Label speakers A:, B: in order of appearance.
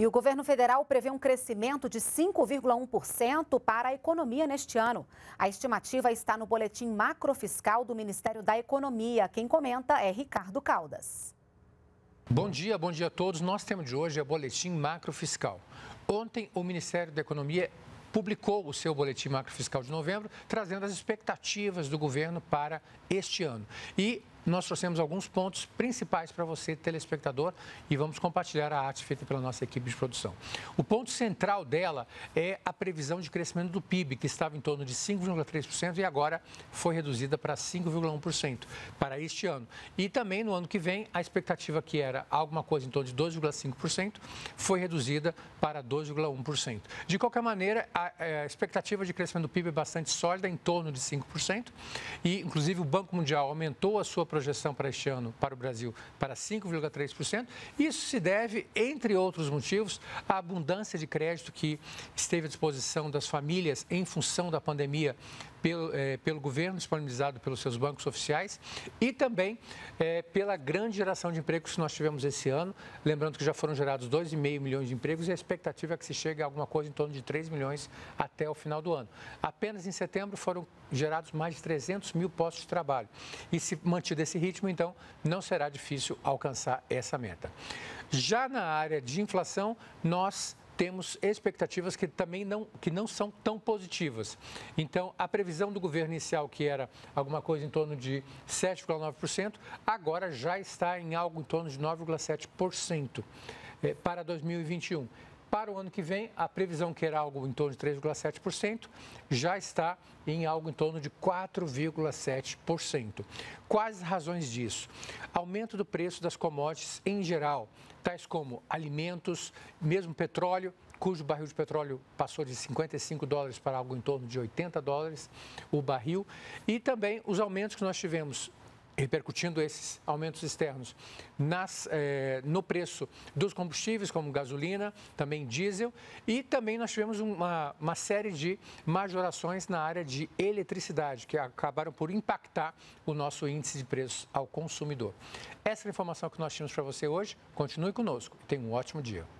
A: E o governo federal prevê um crescimento de 5,1% para a economia neste ano. A estimativa está no boletim macrofiscal do Ministério da Economia. Quem comenta é Ricardo Caldas.
B: Bom dia, bom dia a todos. Nós temos de hoje é o boletim macrofiscal. Ontem, o Ministério da Economia publicou o seu boletim macrofiscal de novembro, trazendo as expectativas do governo para este ano. E nós trouxemos alguns pontos principais para você, telespectador, e vamos compartilhar a arte feita pela nossa equipe de produção. O ponto central dela é a previsão de crescimento do PIB, que estava em torno de 5,3% e agora foi reduzida para 5,1% para este ano. E também no ano que vem, a expectativa que era alguma coisa em torno de 2,5% foi reduzida para 2,1%. De qualquer maneira, é, a expectativa de crescimento do PIB é bastante sólida, em torno de 5%, e inclusive o Banco Mundial aumentou a sua projeção para este ano para o Brasil para 5,3%. Isso se deve, entre outros motivos, à abundância de crédito que esteve à disposição das famílias em função da pandemia pelo, eh, pelo governo, disponibilizado pelos seus bancos oficiais, e também eh, pela grande geração de empregos que nós tivemos esse ano. Lembrando que já foram gerados 2,5 milhões de empregos e a expectativa é que se chegue a alguma coisa em torno de 3 milhões até o final do ano. Apenas em setembro foram gerados mais de 300 mil postos de trabalho. E se mantiver desse ritmo, então não será difícil alcançar essa meta. Já na área de inflação, nós temos expectativas que também não, que não são tão positivas. Então, a previsão do governo inicial, que era alguma coisa em torno de 7,9%, agora já está em algo em torno de 9,7% eh, para 2021. Para o ano que vem, a previsão que era algo em torno de 3,7% já está em algo em torno de 4,7%. Quais as razões disso? Aumento do preço das commodities em geral, tais como alimentos, mesmo petróleo, cujo barril de petróleo passou de 55 dólares para algo em torno de 80 dólares o barril, e também os aumentos que nós tivemos repercutindo esses aumentos externos nas, eh, no preço dos combustíveis, como gasolina, também diesel, e também nós tivemos uma, uma série de majorações na área de eletricidade, que acabaram por impactar o nosso índice de preços ao consumidor. Essa é a informação que nós tínhamos para você hoje. Continue conosco. Tenha um ótimo dia.